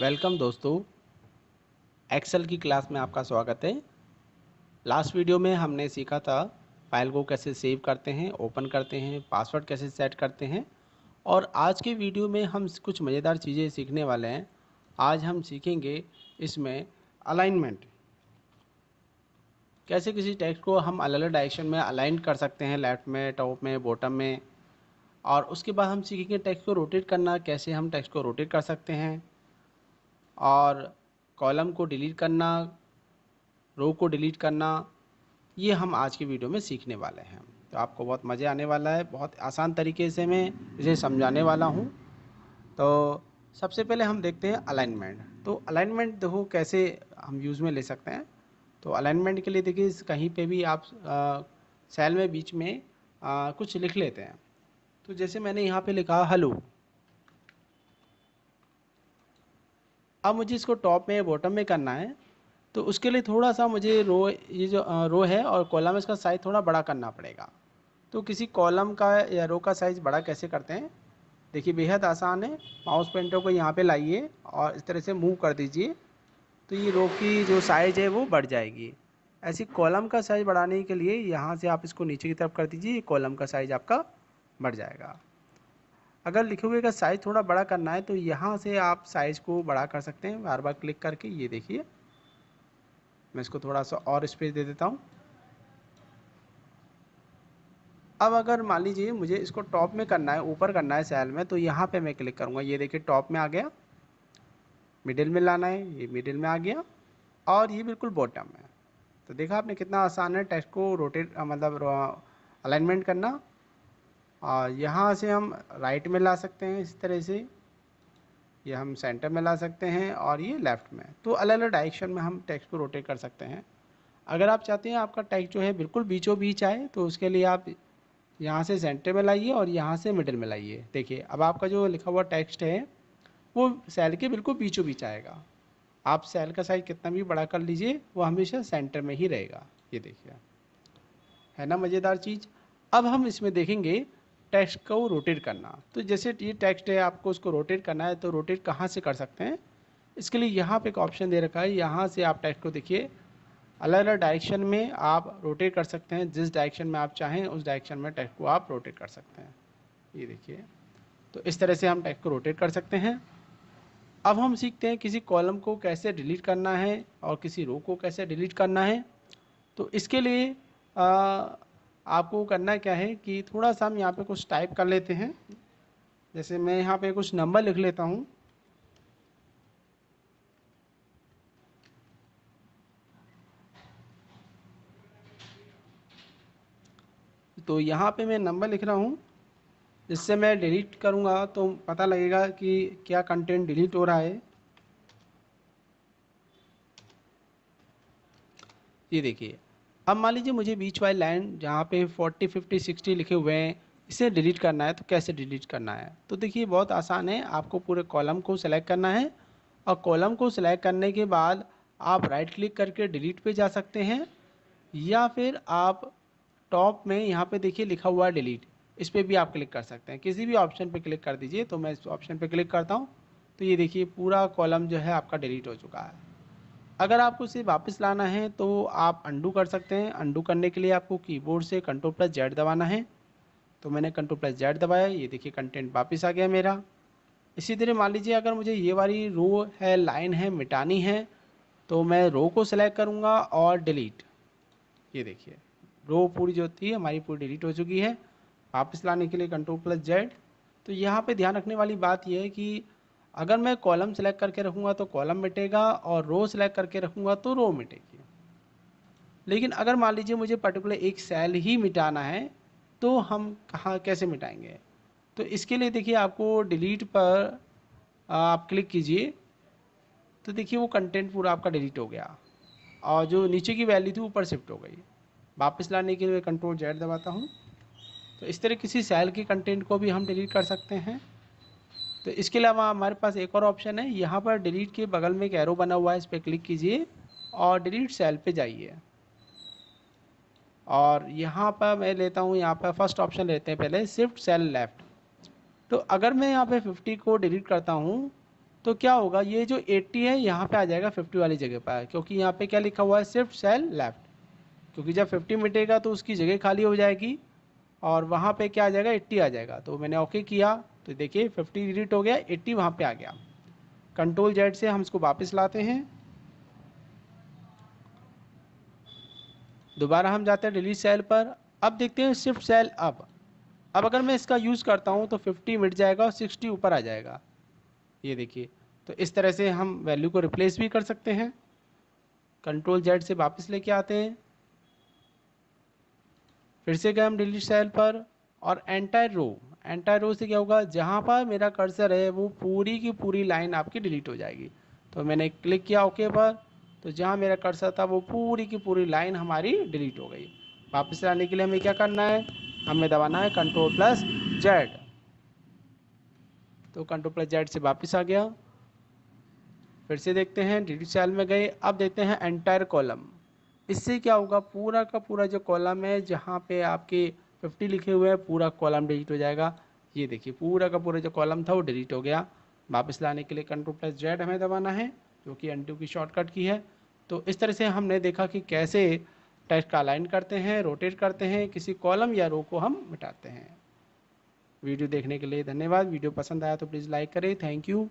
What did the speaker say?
welcome दोस्तों Excel की class में आपका स्वागत है लास्ट वीडियो में हमने सीखा था फाइल को कैसे सेव करते हैं ओपन करते हैं पासवर्ड कैसे सेट करते हैं और आज के वीडियो में हम कुछ मज़ेदार चीज़ें सीखने वाले हैं आज हम सीखेंगे इसमें अलाइनमेंट कैसे किसी टेक्स्ट को हम अलग अलग डायरेक्शन में अलाइन कर सकते हैं लेफ्ट में टॉप में बॉटम में और उसके बाद हम सीखेंगे टेक्स्ट को रोटेट करना कैसे हम टेक्स्ट को रोटेट कर सकते हैं और कॉलम को डिलीट करना रो को डिलीट करना ये हम आज के वीडियो में सीखने वाले हैं तो आपको बहुत मज़े आने वाला है बहुत आसान तरीके से मैं इसे समझाने वाला हूँ तो सबसे पहले हम देखते हैं अलाइनमेंट तो अलाइनमेंट देखो कैसे हम यूज़ में ले सकते हैं तो अलाइनमेंट के लिए देखिए कहीं पे भी आप सेल में बीच में आ, कुछ लिख लेते हैं तो जैसे मैंने यहाँ पे लिखा हेलो अब मुझे इसको टॉप में या बॉटम में करना है तो उसके लिए थोड़ा सा मुझे रो ये जो रो है और कॉलम इसका साइज़ थोड़ा बड़ा करना पड़ेगा तो किसी कॉलम का या रो का साइज़ बड़ा कैसे करते हैं देखिए बेहद आसान है माउस पेंटर को यहाँ पे लाइए और इस तरह से मूव कर दीजिए तो ये रो की जो साइज़ है वो बढ़ जाएगी ऐसी कॉलम का साइज़ बढ़ाने के लिए यहाँ से आप इसको नीचे की तरफ कर दीजिए कॉलम का साइज़ आपका बढ़ जाएगा अगर लिखे हुए का साइज़ थोड़ा बड़ा करना है तो यहाँ से आप साइज़ को बड़ा कर सकते हैं बार बार क्लिक करके ये देखिए मैं इसको थोड़ा सा और स्पेस दे देता हूँ अब अगर मान लीजिए मुझे इसको टॉप में करना है ऊपर करना है सेल में तो यहाँ पे मैं क्लिक करूँगा ये देखिए टॉप में आ गया मिडिल में लाना है ये मिडिल में आ गया और ये बिल्कुल बॉटम में तो देखा आपने कितना आसान है टेक्स्ट को रोटेट मतलब अलाइनमेंट करना और यहाँ से हम राइट में ला सकते हैं इस तरह से ये हम सेंटर में ला सकते हैं और ये लेफ़्ट में तो अलग अलग डायरेक्शन में हम टेक्स्ट को रोटेट कर सकते हैं अगर आप चाहते हैं आपका टेक्स्ट जो है बिल्कुल बीचों बीच आए तो उसके लिए आप यहाँ से सेंटर में लाइए और यहाँ से मिडिल में लाइए देखिए अब आपका जो लिखा हुआ टेक्स्ट है वो सेल के बिल्कुल बीचों बीच आएगा आप सेल का साइज कितना भी बड़ा कर लीजिए वो हमेशा सेंटर में ही रहेगा ये देखिए है ना मज़ेदार चीज़ अब हम इसमें देखेंगे टेक्स्ट को रोटेट करना तो जैसे ये टेक्स्ट है आपको उसको रोटेट करना है तो रोटेट कहाँ से कर सकते हैं इसके लिए यहाँ पे एक ऑप्शन दे रखा है यहाँ से आप टेक्स्ट को देखिए अलग अलग डायरेक्शन में आप रोटेट कर सकते हैं जिस डायरेक्शन में आप चाहें उस डायरेक्शन में टेक्स्ट को आप रोटेट कर सकते हैं ये देखिए तो इस तरह से हम टेक्स्ट को रोटेट कर सकते हैं अब हम सीखते हैं किसी कॉलम को कैसे डिलीट करना है और किसी रो को कैसे डिलीट करना है तो इसके लिए आ, आपको करना क्या है कि थोड़ा सा हम यहाँ पे कुछ टाइप कर लेते हैं जैसे मैं यहाँ पे कुछ नंबर लिख लेता हूँ तो यहाँ पे मैं नंबर लिख रहा हूँ इससे मैं डिलीट करूँगा तो पता लगेगा कि क्या कंटेंट डिलीट हो रहा है ये देखिए अब मान लीजिए मुझे बीच वाली लाइन जहाँ पे 40, 50, 60 लिखे हुए हैं इसे डिलीट करना है तो कैसे डिलीट करना है तो देखिए बहुत आसान है आपको पूरे कॉलम को सिलेक्ट करना है और कॉलम को सिलेक्ट करने के बाद आप राइट क्लिक करके डिलीट पे जा सकते हैं या फिर आप टॉप में यहाँ पे देखिए लिखा हुआ है डिलीट इस पर भी आप क्लिक कर सकते हैं किसी भी ऑप्शन पर क्लिक कर दीजिए तो मैं इस ऑप्शन पर क्लिक करता हूँ तो ये देखिए पूरा कॉलम जो है आपका डिलीट हो चुका है अगर आपको इसे वापस लाना है तो आप अंडू कर सकते हैं अंडू करने के लिए आपको कीबोर्ड से कंट्रोल प्लस जेड दबाना है तो मैंने कंट्रोल प्लस जेड दबाया ये देखिए कंटेंट वापस आ गया मेरा इसी तरह मान लीजिए अगर मुझे ये वाली रो है लाइन है मिटानी है तो मैं रो को सिलेक्ट करूँगा और डिलीट ये देखिए रो पूरी जो होती है हमारी पूरी डिलीट हो चुकी है वापस लाने के लिए कंट्रोल प्लस जेड तो यहाँ पर ध्यान रखने वाली बात यह है कि अगर मैं कॉलम सेलेक्ट करके रखूँगा तो कॉलम मिटेगा और रो सेलेक्ट करके रखूँगा तो रो मिटेगी लेकिन अगर मान लीजिए मुझे पर्टिकुलर एक सेल ही मिटाना है तो हम कहाँ कैसे मिटाएंगे तो इसके लिए देखिए आपको डिलीट पर आप क्लिक कीजिए तो देखिए वो कंटेंट पूरा आपका डिलीट हो गया और जो नीचे की वैल्यू थी ऊपर शिफ्ट हो गई वापस लाने के लिए कंट्रोल जेड दबाता हूँ तो इस तरह किसी सेल के कंटेंट को भी हम डिलीट कर सकते हैं तो इसके अलावा हमारे पास एक और ऑप्शन है यहाँ पर डिलीट के बगल में एक एरो बना हुआ है इस पर क्लिक कीजिए और डिलीट सेल पे जाइए और यहाँ पर मैं लेता हूँ यहाँ पर फर्स्ट ऑप्शन लेते हैं पहले शिफ्ट सेल लेफ्ट तो अगर मैं यहाँ पे 50 को डिलीट करता हूँ तो क्या होगा ये जो 80 है यहाँ पे आ जाएगा 50 वाली जगह पर क्योंकि यहाँ पे क्या लिखा हुआ है शिफ्ट सेल लेफ्ट क्योंकि जब 50 मिटेगा तो उसकी जगह खाली हो जाएगी और वहाँ पे क्या आ जाएगा 80 आ जाएगा तो मैंने ओके किया तो देखिए 50 डिलीट हो गया 80 वहाँ पे आ गया कंट्रोल जेड से हम इसको वापस लाते हैं दोबारा हम जाते हैं डिलीट सेल पर अब देखते हैं शिफ्ट सेल अब अब अगर मैं इसका यूज़ करता हूँ तो 50 मिट जाएगा और 60 ऊपर आ जाएगा ये देखिए तो इस तरह से हम वैल्यू को रिप्लेस भी कर सकते हैं कंट्रोल जेड से वापस लेके आते हैं फिर से गए हम डिलीट सेल पर और एंटायर रो एंटायर रो से क्या होगा जहाँ पर मेरा कर्सर है वो पूरी की पूरी लाइन आपकी डिलीट हो जाएगी तो मैंने क्लिक किया ओके पर तो जहाँ मेरा कर्सर था वो पूरी की पूरी लाइन हमारी डिलीट हो गई वापस लाने के लिए हमें क्या करना है हमें दबाना है कंट्रोल प्लस जेड तो कंट्रोल प्लस जेड से वापस आ गया फिर से देखते हैं डिलीट सेल में गए अब देखते हैं एंटायर कॉलम इससे क्या होगा पूरा का पूरा जो कॉलम है जहाँ पे आपकी फिफ्टी लिखे हुए हैं पूरा कॉलम डिलीट हो जाएगा ये देखिए पूरा का पूरा जो कॉलम था वो डिलीट हो गया वापस लाने के लिए कंट्रोल प्लस जेड हमें दबाना है जो कि एन की शॉर्टकट की है तो इस तरह से हमने देखा कि कैसे टेक्स्ट का अलाइन करते हैं रोटेट करते हैं किसी कॉलम या रो को हम मिटाते हैं वीडियो देखने के लिए धन्यवाद वीडियो पसंद आया तो प्लीज़ लाइक करें थैंक यू